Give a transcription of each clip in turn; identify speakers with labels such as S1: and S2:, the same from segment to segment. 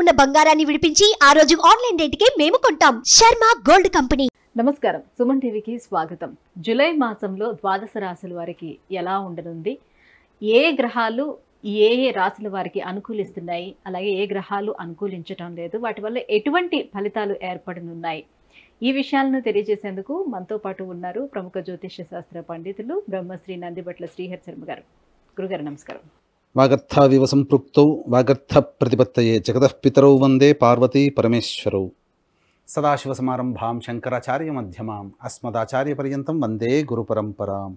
S1: ఉన్న బంగారాన్ని విడిపించి ఆ రోజు ఆన్లైన్ రేటుకే మేము కొంటాం శర్మ గోల్డ్ కంపెనీ నమస్కారం సుమన్ టీవీకి స్వాగతం జులై మాసంలో ద్వాదశ రాశుల వారికి ఎలా ఉండనుంది ఏ గ్రహాలు ఏ ఏ రాశుల వారికి అనుకూలిస్తున్నాయి అలాగే ఏ గ్రహాలు అనుకూలించడం లేదు వాటి వల్ల ఎటువంటి ఫలితాలు ఏర్పడనున్నాయి ఈ విషయాలను తెలియజేసేందుకు మనతో పాటు ఉన్నారు ప్రముఖ జ్యోతిష్య శాస్త్ర పండితులు బ్రహ్మశ్రీ నందిబట్ల శ్రీహర్ శర్మ గారు గురుగారు నమస్కారం వాగర్థావివ సంపృక్తౌ వాగర్థ ప్రతిపత్తయే పితరౌ వందే పార్వతీ పరమేశ్వరౌ సదాశివసమారంభాం మధ్యమాం అస్మదాచార్యపర్యంతం వందే గురుపరంపరాం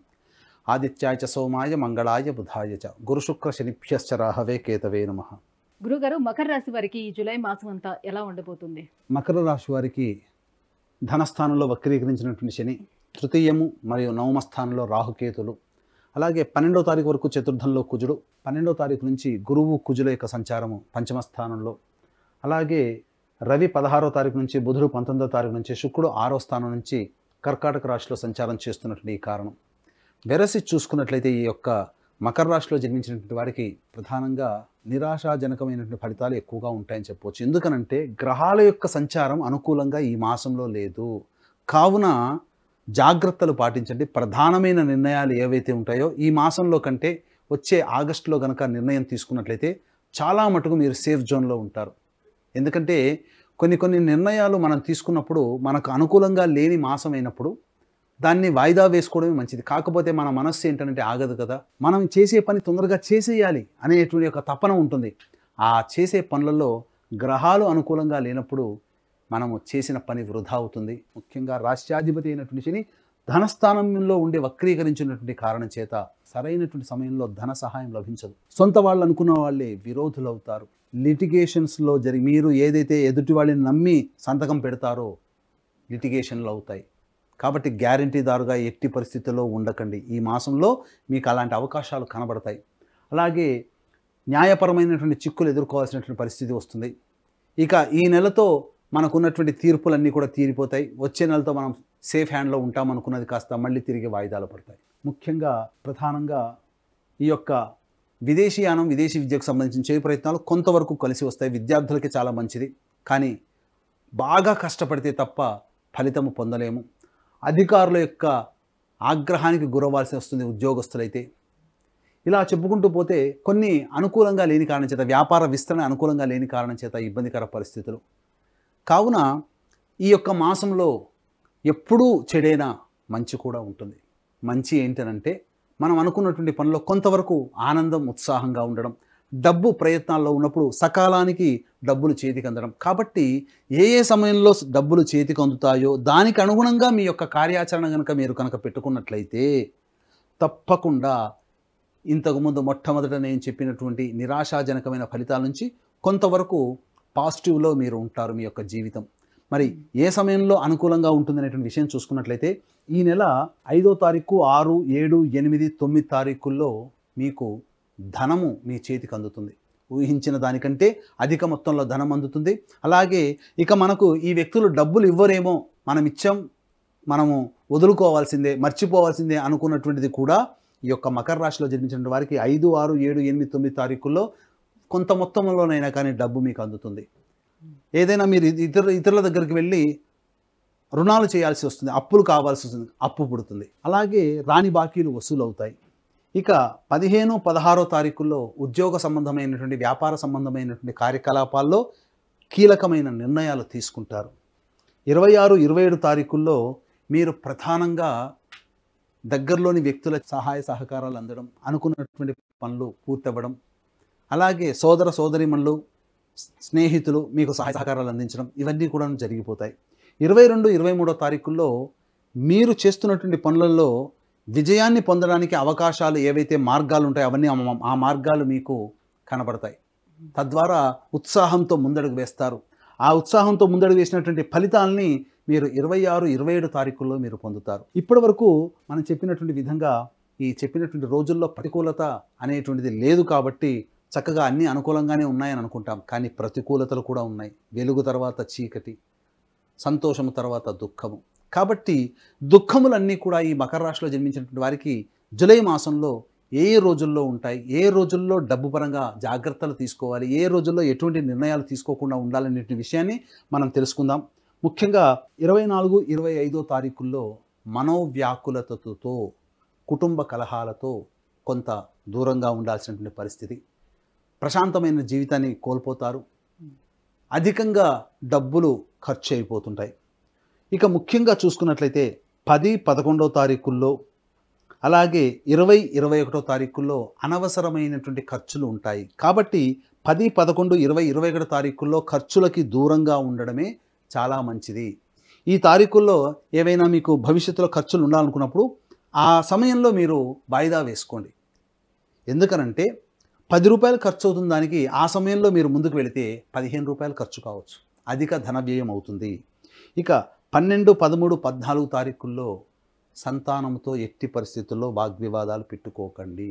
S1: ఆదిత్యాయ చ సోమాయ మంగళాయ బుధాయ చ గురుశుక్రశనిభ్యశ్చ రాహవే కేతవే నమ గురుగారు మకర రాశి వారికి ఈ జులై మాసం అంతా ఎలా ఉండబోతుంది మకర రాశి వారికి ధనస్థానంలో వక్రీకరించినటువంటి శని తృతీయము మరియు నవమస్థానంలో రాహుకేతులు అలాగే పన్నెండో తారీఖు వరకు చతుర్థంలో కుజుడు పన్నెండో తారీఖు నుంచి గురువు కుజుల యొక్క సంచారము పంచమ స్థానంలో అలాగే రవి పదహారో తారీఖు నుంచి బుధుడు పంతొమ్మిదో తారీఖు నుంచి శుక్రుడు ఆరో స్థానం నుంచి కర్కాటక రాశిలో సంచారం చేస్తున్నటువంటి ఈ కారణం వెరసి చూసుకున్నట్లయితే ఈ యొక్క మకర రాశిలో జన్మించినటువంటి వారికి ప్రధానంగా నిరాశాజనకమైనటువంటి ఫలితాలు ఎక్కువగా ఉంటాయని చెప్పవచ్చు ఎందుకనంటే గ్రహాల యొక్క సంచారం అనుకూలంగా ఈ మాసంలో లేదు కావున జాగ్రత్తలు పాటించండి ప్రధానమైన నిర్ణయాలు ఏవైతే ఉంటాయో ఈ మాసంలో కంటే వచ్చే ఆగస్టులో కనుక నిర్ణయం తీసుకున్నట్లయితే చాలా మటుకు మీరు సేఫ్ జోన్లో ఉంటారు ఎందుకంటే కొన్ని కొన్ని నిర్ణయాలు మనం తీసుకున్నప్పుడు మనకు అనుకూలంగా లేని మాసం అయినప్పుడు దాన్ని వాయిదా వేసుకోవడమే మంచిది కాకపోతే మన మనస్సు ఏంటంటే ఆగదు కదా మనం చేసే పని తొందరగా చేసేయాలి అనేటువంటి ఒక తపన ఉంటుంది ఆ చేసే పనులలో గ్రహాలు అనుకూలంగా లేనప్పుడు మనము చేసిన పని వృధా అవుతుంది ముఖ్యంగా రాష్ట్రాధిపతి అయినటువంటి శని ధనస్థానంలో ఉండి వక్రీకరించినటువంటి కారణం చేత సరైనటువంటి సమయంలో ధన సహాయం లభించదు సొంత వాళ్ళు అనుకున్న వాళ్ళే విరోధులు అవుతారు లిటిగేషన్స్లో జరిగి మీరు ఏదైతే ఎదుటి వాళ్ళని నమ్మి సంతకం పెడతారో లిటిగేషన్లు అవుతాయి కాబట్టి గ్యారంటీదారుగా ఎట్టి పరిస్థితుల్లో ఉండకండి ఈ మాసంలో మీకు అలాంటి అవకాశాలు కనబడతాయి అలాగే న్యాయపరమైనటువంటి చిక్కులు ఎదుర్కోవాల్సినటువంటి పరిస్థితి వస్తుంది ఇక ఈ నెలతో మనకున్నటువంటి తీర్పులన్నీ కూడా తీరిపోతాయి వచ్చే నెలతో మనం సేఫ్ హ్యాండ్లో ఉంటాం అనుకున్నది కాస్త మళ్ళీ తిరిగి వాయిదాలు పడతాయి ముఖ్యంగా ప్రధానంగా ఈ యొక్క విదేశీయానం విదేశీ విద్యకు సంబంధించిన చేయ ప్రయత్నాలు కొంతవరకు కలిసి వస్తాయి విద్యార్థులకి చాలా మంచిది కానీ బాగా కష్టపడితే తప్ప ఫలితము పొందలేము అధికారుల యొక్క ఆగ్రహానికి గురవ్వాల్సి వస్తుంది ఉద్యోగస్తులైతే ఇలా చెప్పుకుంటూ పోతే కొన్ని అనుకూలంగా లేని కారణం చేత వ్యాపార విస్తరణ అనుకూలంగా లేని కారణం చేత ఇబ్బందికర పరిస్థితులు కావున ఈ యొక్క మాసంలో ఎప్పుడూ చెడైనా మంచి కూడా ఉంటుంది మంచి ఏంటనంటే మనం అనుకున్నటువంటి పనిలో కొంతవరకు ఆనందం ఉత్సాహంగా ఉండడం డబ్బు ప్రయత్నాల్లో ఉన్నప్పుడు సకాలానికి డబ్బులు చేతికి అందడం కాబట్టి ఏ ఏ సమయంలో డబ్బులు చేతికి అందుతాయో దానికి అనుగుణంగా మీ యొక్క కార్యాచరణ కనుక మీరు కనుక పెట్టుకున్నట్లయితే తప్పకుండా ఇంతకుముందు మొట్టమొదట నేను చెప్పినటువంటి నిరాశాజనకమైన ఫలితాల నుంచి కొంతవరకు పాజిటివ్లో మీరు ఉంటారు మీ యొక్క జీవితం మరి ఏ సమయంలో అనుకూలంగా ఉంటుంది అనేటువంటి విషయం చూసుకున్నట్లయితే ఈ నెల ఐదో తారీఖు ఆరు ఏడు ఎనిమిది తొమ్మిది తారీఖుల్లో మీకు ధనము మీ చేతికి అందుతుంది ఊహించిన దానికంటే అధిక మొత్తంలో ధనం అందుతుంది అలాగే ఇక మనకు ఈ వ్యక్తులు డబ్బులు ఇవ్వరేమో మనం ఇచ్చాం మనము వదులుకోవాల్సిందే మర్చిపోవాల్సిందే అనుకున్నటువంటిది కూడా ఈ యొక్క మకర రాశిలో జన్మించిన వారికి ఐదు ఆరు ఏడు ఎనిమిది తొమ్మిది తారీఖుల్లో కొంత మొత్తంలోనైనా కానీ డబ్బు మీకు అందుతుంది ఏదైనా మీరు ఇతరు ఇతరుల దగ్గరికి వెళ్ళి రుణాలు చేయాల్సి వస్తుంది అప్పులు కావాల్సి వస్తుంది అప్పు పుడుతుంది అలాగే రాని బాకీలు వసూలు అవుతాయి ఇక పదిహేను పదహారో తారీఖుల్లో ఉద్యోగ సంబంధమైనటువంటి వ్యాపార సంబంధమైనటువంటి కార్యకలాపాల్లో కీలకమైన నిర్ణయాలు తీసుకుంటారు ఇరవై ఆరు ఇరవై ఏడు తారీఖుల్లో మీరు ప్రధానంగా దగ్గరలోని వ్యక్తుల సహాయ సహకారాలు అందడం అనుకున్నటువంటి పనులు పూర్తవ్వడం అలాగే సోదర సోదరిమణులు స్నేహితులు మీకు సహాయ సహకారాలు అందించడం ఇవన్నీ కూడా జరిగిపోతాయి ఇరవై రెండు ఇరవై మూడో తారీఖుల్లో మీరు చేస్తున్నటువంటి పనులలో విజయాన్ని పొందడానికి అవకాశాలు ఏవైతే మార్గాలు ఉంటాయో అవన్నీ ఆ మార్గాలు మీకు కనబడతాయి తద్వారా ఉత్సాహంతో ముందడుగు వేస్తారు ఆ ఉత్సాహంతో ముందడుగు వేసినటువంటి ఫలితాలని మీరు ఇరవై ఆరు ఇరవై ఏడు తారీఖుల్లో మీరు పొందుతారు ఇప్పటి వరకు మనం చెప్పినటువంటి విధంగా ఈ చెప్పినటువంటి రోజుల్లో ప్రతికూలత అనేటువంటిది లేదు కాబట్టి చక్కగా అన్నీ అనుకూలంగానే ఉన్నాయని అనుకుంటాం కానీ ప్రతికూలతలు కూడా ఉన్నాయి వెలుగు తర్వాత చీకటి సంతోషము తర్వాత దుఃఖము కాబట్టి దుఃఖములన్నీ కూడా ఈ మకర రాశిలో జన్మించినటువంటి వారికి జులై మాసంలో ఏ రోజుల్లో ఉంటాయి ఏ రోజుల్లో డబ్బు పరంగా జాగ్రత్తలు తీసుకోవాలి ఏ రోజుల్లో ఎటువంటి నిర్ణయాలు తీసుకోకుండా ఉండాలనే విషయాన్ని మనం తెలుసుకుందాం ముఖ్యంగా ఇరవై నాలుగు ఇరవై ఐదో తారీఖుల్లో మనోవ్యాకులతతో కుటుంబ కలహాలతో కొంత దూరంగా ఉండాల్సినటువంటి పరిస్థితి ప్రశాంతమైన జీవితాన్ని కోల్పోతారు అధికంగా డబ్బులు ఖర్చు అయిపోతుంటాయి ఇక ముఖ్యంగా చూసుకున్నట్లయితే పది పదకొండో తారీఖుల్లో అలాగే ఇరవై ఇరవై ఒకటో తారీఖుల్లో అనవసరమైనటువంటి ఖర్చులు ఉంటాయి కాబట్టి పది పదకొండు ఇరవై ఇరవై ఒకటో తారీఖుల్లో ఖర్చులకి దూరంగా ఉండడమే చాలా మంచిది ఈ తారీఖుల్లో ఏవైనా మీకు భవిష్యత్తులో ఖర్చులు ఉండాలనుకున్నప్పుడు ఆ సమయంలో మీరు వాయిదా వేసుకోండి ఎందుకనంటే పది రూపాయలు ఖర్చు అవుతున్న దానికి ఆ సమయంలో మీరు ముందుకు వెళితే పదిహేను రూపాయలు ఖర్చు కావచ్చు అధిక ధన వ్యయం అవుతుంది ఇక పన్నెండు పదమూడు పద్నాలుగు తారీఖుల్లో సంతానంతో ఎట్టి పరిస్థితుల్లో వాగ్వివాదాలు పెట్టుకోకండి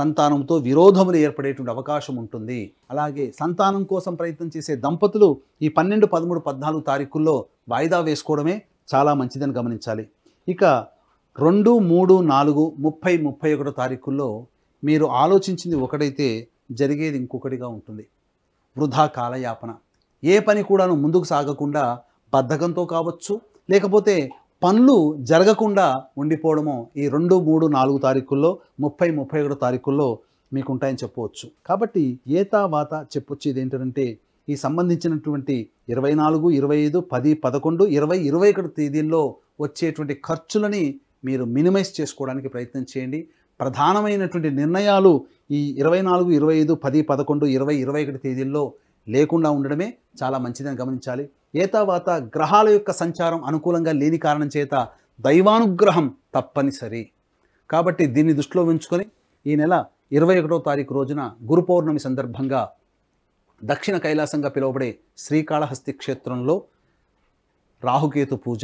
S1: సంతానంతో విరోధములు ఏర్పడేటువంటి అవకాశం ఉంటుంది అలాగే సంతానం కోసం ప్రయత్నం చేసే దంపతులు ఈ పన్నెండు పదమూడు పద్నాలుగు తారీఖుల్లో వాయిదా వేసుకోవడమే చాలా మంచిదని గమనించాలి ఇక రెండు మూడు నాలుగు ముప్పై ముప్పై ఒకటో తారీఖుల్లో మీరు ఆలోచించింది ఒకటైతే జరిగేది ఇంకొకటిగా ఉంటుంది వృధా కాలయాపన ఏ పని కూడాను ముందుకు సాగకుండా బద్ధకంతో కావచ్చు లేకపోతే పనులు జరగకుండా ఉండిపోవడమో ఈ రెండు మూడు నాలుగు తారీఖుల్లో ముప్పై ముప్పై ఒకటో తారీఖుల్లో మీకు ఉంటాయని చెప్పవచ్చు కాబట్టి ఏతా వాత చెప్పొచ్చేది ఏంటంటే ఈ సంబంధించినటువంటి ఇరవై నాలుగు ఇరవై ఐదు పది పదకొండు ఇరవై ఇరవై ఒకటి తేదీల్లో వచ్చేటువంటి ఖర్చులని మీరు మినిమైజ్ చేసుకోవడానికి ప్రయత్నం చేయండి ప్రధానమైనటువంటి నిర్ణయాలు ఈ ఇరవై నాలుగు ఇరవై ఐదు పది పదకొండు ఇరవై ఇరవై ఒకటి తేదీల్లో లేకుండా ఉండడమే చాలా మంచిదని గమనించాలి ఏతావాత గ్రహాల యొక్క సంచారం అనుకూలంగా లేని కారణం చేత దైవానుగ్రహం తప్పనిసరి కాబట్టి దీన్ని దృష్టిలో ఉంచుకొని ఈ నెల ఇరవై ఒకటో తారీఖు రోజున గురు పౌర్ణమి సందర్భంగా దక్షిణ కైలాసంగా పిలువబడే శ్రీకాళహస్తి క్షేత్రంలో రాహుకేతు పూజ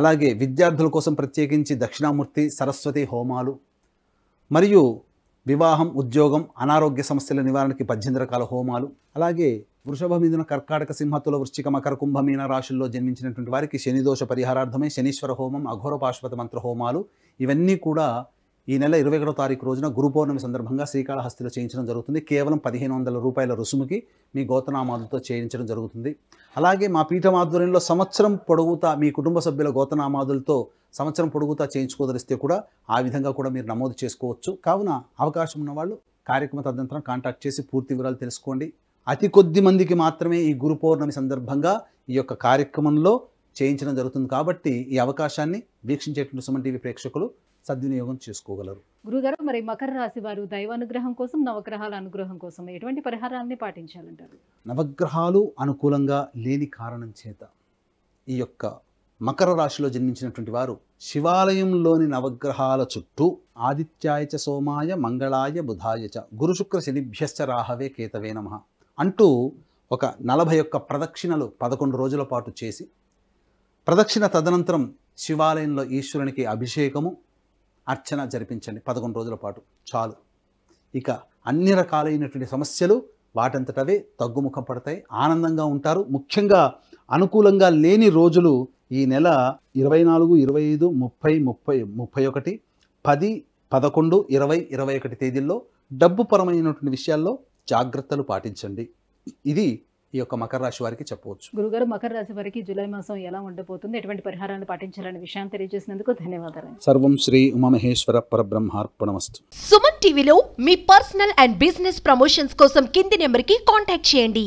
S1: అలాగే విద్యార్థుల కోసం ప్రత్యేకించి దక్షిణామూర్తి సరస్వతి హోమాలు మరియు వివాహం ఉద్యోగం అనారోగ్య సమస్యల నివారణకి పద్దెనిమిది రకాల హోమాలు అలాగే వృషభ మిథున కర్కాటక సింహతుల వృశ్చిక మకర కుంభమీన రాశుల్లో జన్మించినటువంటి వారికి శనిదోష పరిహారార్థమే శనీశ్వర హోమం అఘోరపాశ్వత మంత్ర హోమాలు ఇవన్నీ కూడా ఈ నెల ఇరవై ఒకటో తారీఖు రోజున గురు పౌర్ణమి సందర్భంగా శ్రీకాళహస్తిలో చేయించడం జరుగుతుంది కేవలం పదిహేను వందల రూపాయల రుసుముకి మీ గోతనామాదులతో చేయించడం జరుగుతుంది అలాగే మా పీఠం ఆధ్వర్యంలో సంవత్సరం పొడుగుతా మీ కుటుంబ సభ్యుల గోతనామాదులతో సంవత్సరం పొడుగుతా చేయించుకోదలిస్తే కూడా ఆ విధంగా కూడా మీరు నమోదు చేసుకోవచ్చు కావున అవకాశం ఉన్నవాళ్ళు కార్యక్రమ తదనంతరం కాంటాక్ట్ చేసి పూర్తి వివరాలు తెలుసుకోండి అతి కొద్ది మందికి మాత్రమే ఈ గురు పౌర్ణమి సందర్భంగా ఈ యొక్క కార్యక్రమంలో చేయించడం జరుగుతుంది కాబట్టి ఈ అవకాశాన్ని వీక్షించేటువంటి సుమన్ టీవీ ప్రేక్షకులు సద్వినియోగం చేసుకోగలరు గురుగారు మరి మకర రాశి వారు దైవానుగ్రహం కోసం నవగ్రహాల అనుగ్రహం కోసం ఎటువంటి పరిహారాన్ని పాటించాలంటారు నవగ్రహాలు అనుకూలంగా లేని కారణం చేత ఈ యొక్క మకర రాశిలో జన్మించినటువంటి వారు శివాలయంలోని నవగ్రహాల చుట్టూ ఆదిత్యాయ చ సోమాయ మంగళాయ బుధాయచ గురుశుక్ర శనిభ్యశ్చ రాహవే కేతవే నమ అంటూ ఒక నలభై ఒక్క ప్రదక్షిణలు పదకొండు రోజుల పాటు చేసి ప్రదక్షిణ తదనంతరం శివాలయంలో ఈశ్వరునికి అభిషేకము అర్చన జరిపించండి పదకొండు రోజుల పాటు చాలు ఇక అన్ని రకాలైనటువంటి సమస్యలు వాటంతటవే తగ్గుముఖం పడతాయి ఆనందంగా ఉంటారు ముఖ్యంగా అనుకూలంగా లేని రోజులు ఈ నెల ఇరవై నాలుగు ఇరవై ఐదు ముప్పై ముప్పై ముప్పై ఒకటి పది పదకొండు ఇరవై ఇరవై ఒకటి తేదీల్లో డబ్బు పరమైనటువంటి విషయాల్లో జాగ్రత్తలు పాటించండి ఇది ఈ యొక్క మకర రాశి వారికి చెప్పవచ్చు గురుగారు మకర రాశి వారికి జూలై మాసం ఎలా ఉండబోతుంది ఎటువంటి పరిహారాన్ని పాటించాలని విషయాన్ని తెలియజేసినందుకు ధన్యవాదాలు సర్వం శ్రీ ఉమామహేశ్వర పరబ్రహ్మార్పణమస్తు సుమన్ టీవీలో మీ పర్సనల్ అండ్ బిజినెస్ ప్రమోషన్స్ కోసం కింది నెంబర్ కి కాంటాక్ట్ చేయండి